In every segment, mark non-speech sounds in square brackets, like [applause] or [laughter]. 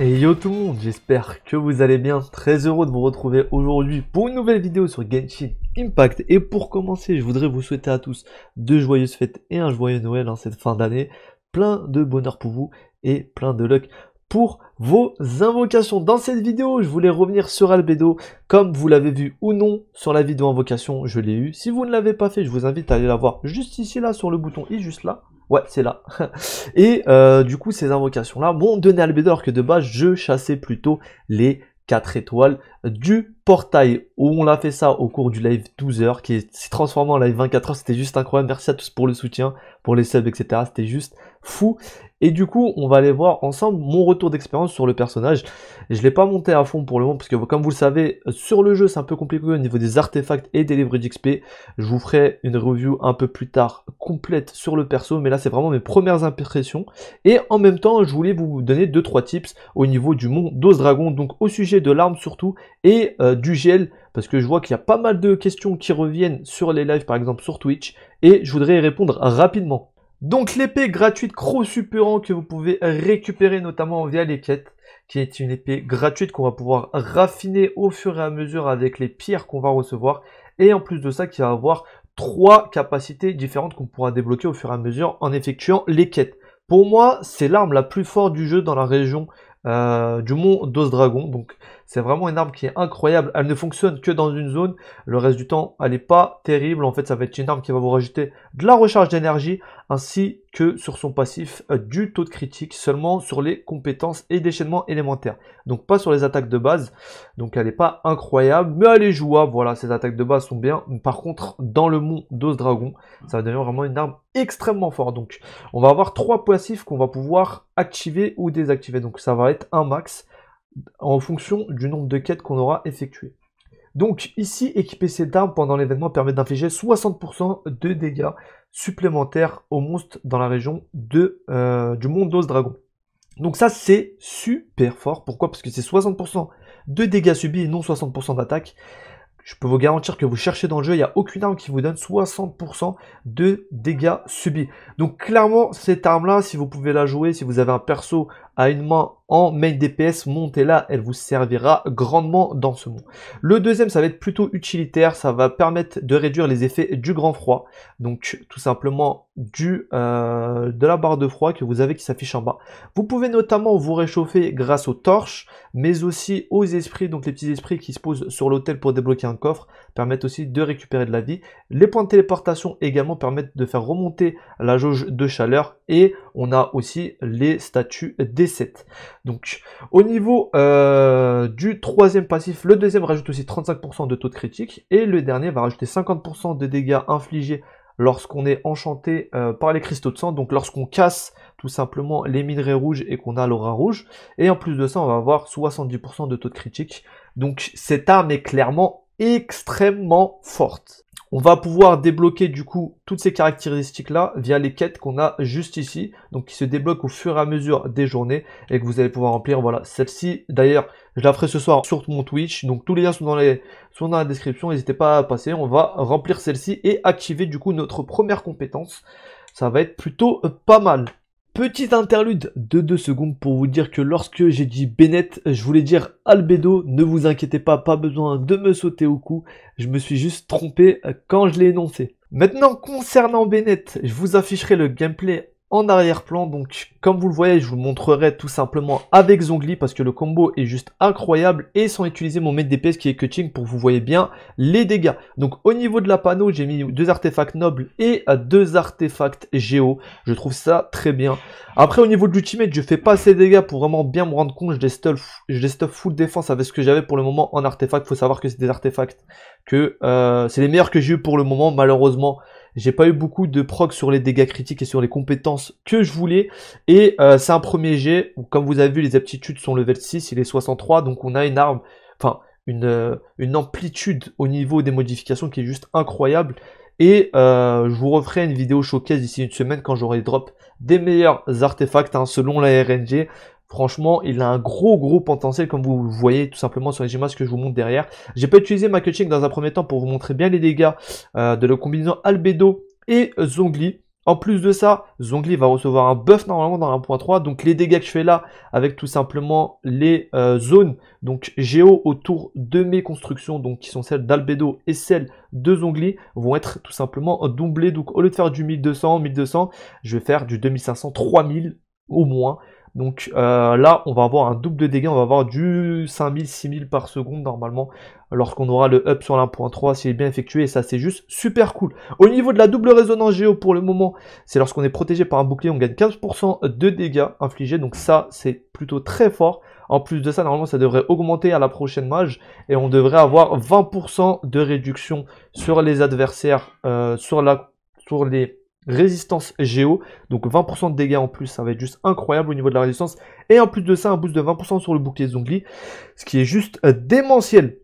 Et yo tout le monde, j'espère que vous allez bien, très heureux de vous retrouver aujourd'hui pour une nouvelle vidéo sur Genshin Impact. Et pour commencer, je voudrais vous souhaiter à tous de joyeuses fêtes et un joyeux Noël en hein, cette fin d'année. Plein de bonheur pour vous et plein de luck pour vos invocations. Dans cette vidéo, je voulais revenir sur Albedo, comme vous l'avez vu ou non sur la vidéo invocation, je l'ai eu. Si vous ne l'avez pas fait, je vous invite à aller la voir juste ici là sur le bouton i, juste là. Ouais, c'est là. [laughs] Et euh, du coup, ces invocations-là vont donné à que de base, je chassais plutôt les 4 étoiles du Portail où on l'a fait ça au cours du live 12h qui s'est transformé en live 24h. C'était juste incroyable. Merci à tous pour le soutien, pour les subs, etc. C'était juste fou. Et du coup, on va aller voir ensemble mon retour d'expérience sur le personnage. Je l'ai pas monté à fond pour le moment parce que comme vous le savez, sur le jeu, c'est un peu compliqué au niveau des artefacts et des livres d'XP. Je vous ferai une review un peu plus tard complète sur le perso, mais là, c'est vraiment mes premières impressions. Et en même temps, je voulais vous donner deux trois tips au niveau du monde d'Ose Dragon, donc au sujet de l'arme surtout et euh, du gel, parce que je vois qu'il y a pas mal de questions qui reviennent sur les lives, par exemple sur Twitch, et je voudrais y répondre rapidement. Donc l'épée gratuite Cro superant que vous pouvez récupérer notamment via les quêtes, qui est une épée gratuite qu'on va pouvoir raffiner au fur et à mesure avec les pierres qu'on va recevoir, et en plus de ça qui va avoir trois capacités différentes qu'on pourra débloquer au fur et à mesure en effectuant les quêtes. Pour moi, c'est l'arme la plus forte du jeu dans la région euh, du mont Dragon Donc c'est vraiment une arme qui est incroyable. Elle ne fonctionne que dans une zone. Le reste du temps, elle n'est pas terrible. En fait, ça va être une arme qui va vous rajouter de la recharge d'énergie ainsi que sur son passif euh, du taux de critique seulement sur les compétences et déchaînements élémentaires. Donc pas sur les attaques de base. Donc elle n'est pas incroyable, mais elle est jouable. Voilà, ces attaques de base sont bien. Par contre, dans le mont d'Os Dragon, ça va devenir vraiment une arme extrêmement forte. Donc on va avoir trois passifs qu'on va pouvoir activer ou désactiver. Donc ça va être un max en fonction du nombre de quêtes qu'on aura effectuées. Donc ici, équiper cette arme pendant l'événement permet d'infliger 60% de dégâts supplémentaires aux monstres dans la région de, euh, du monde d'Os Dragon. Donc ça c'est super fort. Pourquoi Parce que c'est 60% de dégâts subis et non 60% d'attaque. Je peux vous garantir que vous cherchez dans le jeu, il n'y a aucune arme qui vous donne 60% de dégâts subis. Donc clairement, cette arme-là, si vous pouvez la jouer, si vous avez un perso à une main en main DPS, montez-la, elle vous servira grandement dans ce monde. Le deuxième, ça va être plutôt utilitaire, ça va permettre de réduire les effets du grand froid, donc tout simplement du euh, de la barre de froid que vous avez qui s'affiche en bas. Vous pouvez notamment vous réchauffer grâce aux torches, mais aussi aux esprits, donc les petits esprits qui se posent sur l'hôtel pour débloquer un coffre, permettent aussi de récupérer de la vie. Les points de téléportation également permettent de faire remonter la jauge de chaleur et on a aussi les statues des donc au niveau euh, du troisième passif, le deuxième rajoute aussi 35% de taux de critique et le dernier va rajouter 50% de dégâts infligés lorsqu'on est enchanté euh, par les cristaux de sang, donc lorsqu'on casse tout simplement les minerais rouges et qu'on a l'aura rouge. Et en plus de ça, on va avoir 70% de taux de critique. Donc cette arme est clairement extrêmement forte. On va pouvoir débloquer du coup toutes ces caractéristiques là via les quêtes qu'on a juste ici, donc qui se débloquent au fur et à mesure des journées et que vous allez pouvoir remplir. Voilà, celle-ci d'ailleurs, je la ferai ce soir sur mon Twitch, donc tous les liens sont dans, les, sont dans la description, n'hésitez pas à passer, on va remplir celle-ci et activer du coup notre première compétence. Ça va être plutôt pas mal. Petite interlude de 2 secondes pour vous dire que lorsque j'ai dit Bennett, je voulais dire Albedo, ne vous inquiétez pas, pas besoin de me sauter au cou, je me suis juste trompé quand je l'ai énoncé. Maintenant concernant Bennett, je vous afficherai le gameplay en arrière-plan. Donc comme vous le voyez, je vous montrerai tout simplement avec Zongli parce que le combo est juste incroyable et sans utiliser mon maître DPS qui est Cutting pour que vous voyez bien les dégâts. Donc au niveau de la panneau, j'ai mis deux artefacts nobles et deux artefacts géo. Je trouve ça très bien. Après au niveau de l'ultimate, je fais pas assez de dégâts pour vraiment bien me rendre compte. Je les stuff, je les full défense avec ce que j'avais pour le moment en artefact. Faut savoir que c'est des artefacts que euh, c'est les meilleurs que j'ai eu pour le moment malheureusement j'ai pas eu beaucoup de procs sur les dégâts critiques et sur les compétences que je voulais. Et euh, c'est un premier jet. comme vous avez vu, les aptitudes sont level 6, il est 63. Donc on a une arme, enfin une, euh, une amplitude au niveau des modifications qui est juste incroyable. Et euh, je vous referai une vidéo showcase d'ici une semaine quand j'aurai drop des meilleurs artefacts hein, selon la RNG. Franchement, il a un gros gros potentiel comme vous voyez tout simplement sur les images que je vous montre derrière. J'ai pas utilisé ma coaching dans un premier temps pour vous montrer bien les dégâts euh, de la combinaison Albedo et Zongli. En plus de ça, Zongli va recevoir un buff normalement dans 1.3. Donc les dégâts que je fais là avec tout simplement les euh, zones donc géo autour de mes constructions donc qui sont celles d'Albedo et celles de Zongli vont être tout simplement doublées. Donc au lieu de faire du 1200, 1200, je vais faire du 2500, 3000 au moins. Donc euh, là, on va avoir un double de dégâts, on va avoir du 5000, 6000 par seconde normalement, lorsqu'on aura le up sur l'1.3 s'il est bien effectué, et ça c'est juste super cool. Au niveau de la double résonance géo pour le moment, c'est lorsqu'on est protégé par un bouclier, on gagne 15% de dégâts infligés, donc ça c'est plutôt très fort. En plus de ça, normalement, ça devrait augmenter à la prochaine mage et on devrait avoir 20% de réduction sur les adversaires, euh, sur, la, sur les résistance géo. Donc 20% de dégâts en plus, ça va être juste incroyable au niveau de la résistance. Et en plus de ça, un boost de 20% sur le bouclier Zongli, ce qui est juste euh, démentiel.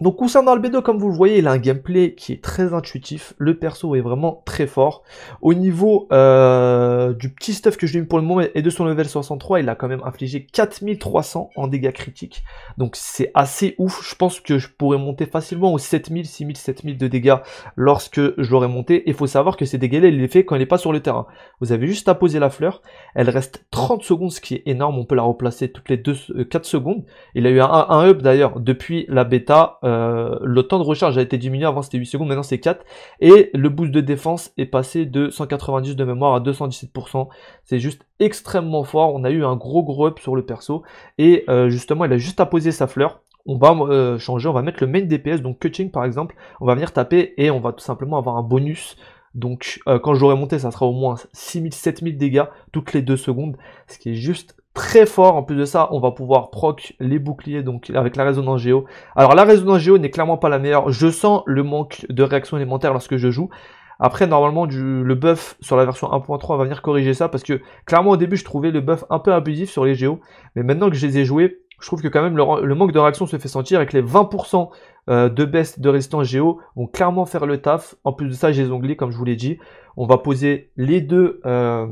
Donc concernant le B2 comme vous le voyez, il a un gameplay qui est très intuitif. Le perso est vraiment très fort. Au niveau euh, du petit stuff que je lui pour le moment et de son level 63, il a quand même infligé 4300 en dégâts critiques. Donc c'est assez ouf. Je pense que je pourrais monter facilement aux 7000, 6000, 7000 de dégâts lorsque je l'aurais monté. Il faut savoir que ces dégâts-là, il les fait quand il n'est pas sur le terrain. Vous avez juste à poser la fleur. Elle reste 30 secondes, ce qui est énorme. On peut la replacer toutes les 4 euh, secondes. Il a eu un, un up d'ailleurs depuis la bêta euh, le temps de recharge a été diminué, avant c'était 8 secondes, maintenant c'est 4. Et le boost de défense est passé de 190 de mémoire à 217%. C'est juste extrêmement fort, on a eu un gros gros up sur le perso. Et euh, justement, il a juste à poser sa fleur. On va euh, changer, on va mettre le main DPS, donc Cutching par exemple. On va venir taper et on va tout simplement avoir un bonus donc quand j'aurai monté, ça sera au moins 6000, 7000 dégâts toutes les 2 secondes, ce qui est juste très fort. En plus de ça, on va pouvoir proc les boucliers donc avec la résonance géo. Alors la résonance géo n'est clairement pas la meilleure. Je sens le manque de réaction élémentaire lorsque je joue. Après, normalement, du, le buff sur la version 1.3 va venir corriger ça parce que clairement au début, je trouvais le buff un peu abusif sur les géos. Mais maintenant que je les ai joués, je trouve que quand même le, manque de réaction se fait sentir avec les 20% euh, de baisse de résistance géo vont clairement faire le taf. En plus de ça, j'ai les onglets, comme je vous l'ai dit. On va poser les deux... Euh,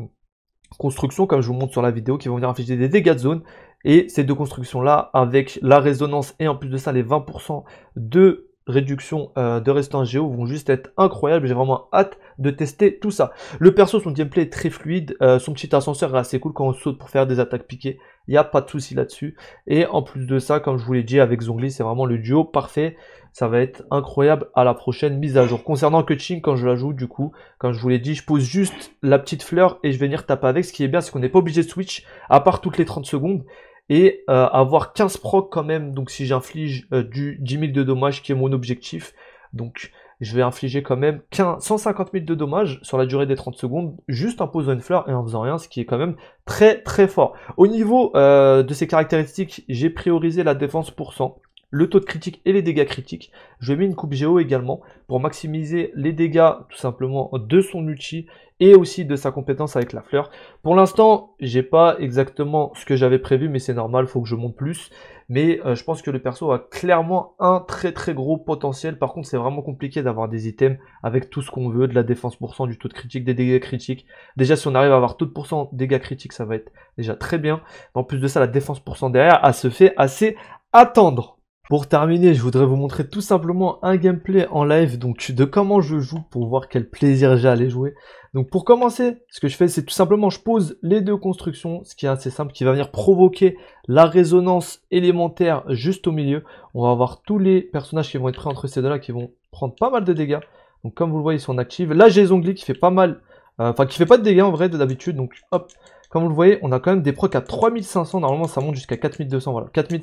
construction comme je vous montre sur la vidéo, qui vont venir infliger des dégâts de zone. Et ces deux constructions-là, avec la résonance et en plus de ça, les 20% de réduction euh, de restant géo vont juste être incroyables. J'ai vraiment hâte de tester tout ça. Le perso, son gameplay est très fluide. Euh, son petit ascenseur est assez cool quand on saute pour faire des attaques piquées. Il n'y a pas de souci là-dessus. Et en plus de ça, comme je vous l'ai dit, avec Zongli, c'est vraiment le duo parfait. Ça va être incroyable à la prochaine mise à jour. Concernant Coaching, quand je la joue, du coup, comme je vous l'ai dit, je pose juste la petite fleur et je vais venir taper avec. Ce qui est bien, c'est qu'on n'est pas obligé de switch, à part toutes les 30 secondes. Et euh, avoir 15 procs quand même, donc si j'inflige euh, du 10 000 de dommages, qui est mon objectif. Donc je vais infliger quand même 150 000 de dommages sur la durée des 30 secondes, juste en posant une fleur et en faisant rien, ce qui est quand même très très fort. Au niveau euh, de ses caractéristiques, j'ai priorisé la défense pour 100 le taux de critique et les dégâts critiques. Je mis une coupe géo également pour maximiser les dégâts tout simplement de son outil et aussi de sa compétence avec la fleur. Pour l'instant, j'ai pas exactement ce que j'avais prévu, mais c'est normal, faut que je monte plus. Mais euh, je pense que le perso a clairement un très très gros potentiel. Par contre, c'est vraiment compliqué d'avoir des items avec tout ce qu'on veut, de la défense pour cent, du taux de critique, des dégâts critiques. Déjà, si on arrive à avoir taux de pourcent, dégâts critiques, ça va être déjà très bien. En plus de ça, la défense pour cent derrière, a se fait assez attendre. Pour terminer, je voudrais vous montrer tout simplement un gameplay en live donc de comment je joue pour voir quel plaisir j'ai à les jouer. Donc pour commencer, ce que je fais, c'est tout simplement je pose les deux constructions, ce qui est assez simple, qui va venir provoquer la résonance élémentaire juste au milieu. On va avoir tous les personnages qui vont être pris entre ces deux-là qui vont prendre pas mal de dégâts. Donc comme vous le voyez, ils sont actifs. Là, j'ai Zongli qui fait pas mal, euh, enfin qui fait pas de dégâts en vrai de d'habitude, donc hop. Comme vous le voyez, on a quand même des procs à 3500, normalement ça monte jusqu'à 4200, voilà, 4000...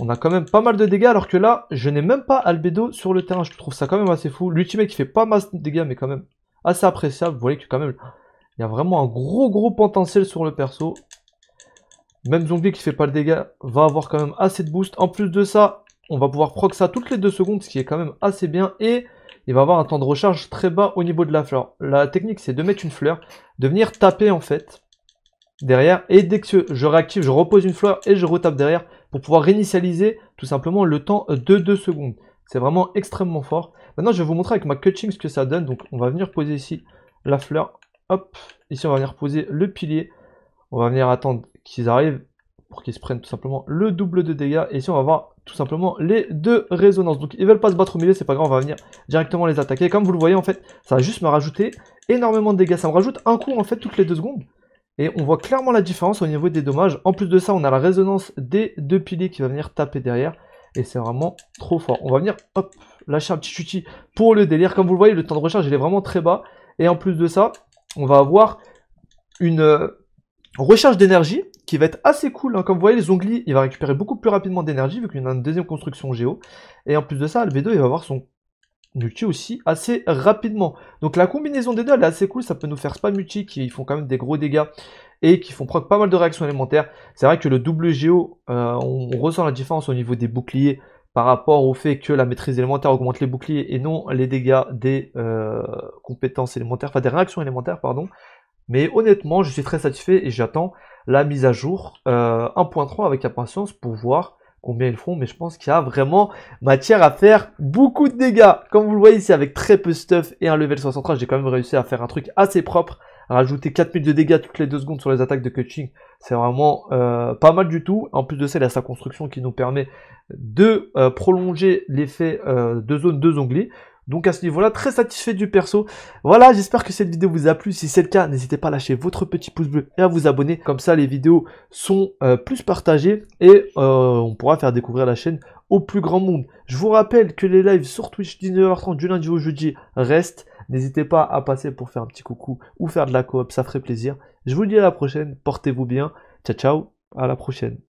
On a quand même pas mal de dégâts alors que là, je n'ai même pas Albedo sur le terrain. Je trouve ça quand même assez fou. L'ultimate qui fait pas mal de dégâts mais quand même assez appréciable. Vous voyez que quand même, il y a vraiment un gros gros potentiel sur le perso. Même Zombie, qui fait pas de dégâts va avoir quand même assez de boost. En plus de ça, on va pouvoir proc ça toutes les deux secondes, ce qui est quand même assez bien. Et il va avoir un temps de recharge très bas au niveau de la fleur. La technique, c'est de mettre une fleur, de venir taper en fait derrière. Et dès que je réactive, je repose une fleur et je retape derrière pour pouvoir réinitialiser tout simplement le temps euh, de 2 secondes. C'est vraiment extrêmement fort. Maintenant, je vais vous montrer avec ma cutting ce que ça donne. Donc, on va venir poser ici la fleur. Hop, ici, on va venir poser le pilier. On va venir attendre qu'ils arrivent pour qu'ils se prennent tout simplement le double de dégâts. Et ici, on va voir tout simplement les deux résonances. Donc, ils veulent pas se battre au milieu, c'est pas grave, on va venir directement les attaquer. Comme vous le voyez, en fait, ça va juste me rajouter énormément de dégâts. Ça me rajoute un coup, en fait, toutes les deux secondes. Et on voit clairement la différence au niveau des dommages. En plus de ça, on a la résonance des deux piliers qui va venir taper derrière. Et c'est vraiment trop fort. On va venir, lâcher un petit chuti pour le délire. Comme vous le voyez, le temps de recharge, il est vraiment très bas. Et en plus de ça, on va avoir une euh, recharge d'énergie qui va être assez cool. Hein. Comme vous voyez, les onglis, il va récupérer beaucoup plus rapidement d'énergie vu qu'il y a une deuxième construction géo. Et en plus de ça, le V2, il va avoir son multi aussi assez rapidement. Donc la combinaison des deux elle est assez cool, ça peut nous faire spam multi qui font quand même des gros dégâts et qui font proc pas mal de réactions élémentaires. C'est vrai que le double geo, euh, on, ressent la différence au niveau des boucliers par rapport au fait que la maîtrise élémentaire augmente les boucliers et non les dégâts des euh, compétences élémentaires, enfin des réactions élémentaires, pardon. Mais honnêtement, je suis très satisfait et j'attends la mise à jour 1.3 euh, avec impatience pour voir combien ils font mais je pense qu'il y a vraiment matière à faire beaucoup de dégâts. Comme vous le voyez ici, avec très peu de stuff et un level 63, j'ai quand même réussi à faire un truc assez propre. Rajouter 4000 de dégâts toutes les 2 secondes sur les attaques de coaching, c'est vraiment euh, pas mal du tout. En plus de ça, il y a sa construction qui nous permet de euh, prolonger l'effet euh, de zone de donc à ce niveau-là, très satisfait du perso. Voilà, j'espère que cette vidéo vous a plu. Si c'est le cas, n'hésitez pas à lâcher votre petit pouce bleu et à vous abonner. Comme ça, les vidéos sont euh, plus partagées et euh, on pourra faire découvrir la chaîne au plus grand monde. Je vous rappelle que les lives sur Twitch 19h30 du lundi au jeudi restent. N'hésitez pas à passer pour faire un petit coucou ou faire de la coop, ça ferait plaisir. Je vous dis à la prochaine, portez-vous bien. Ciao ciao, à la prochaine.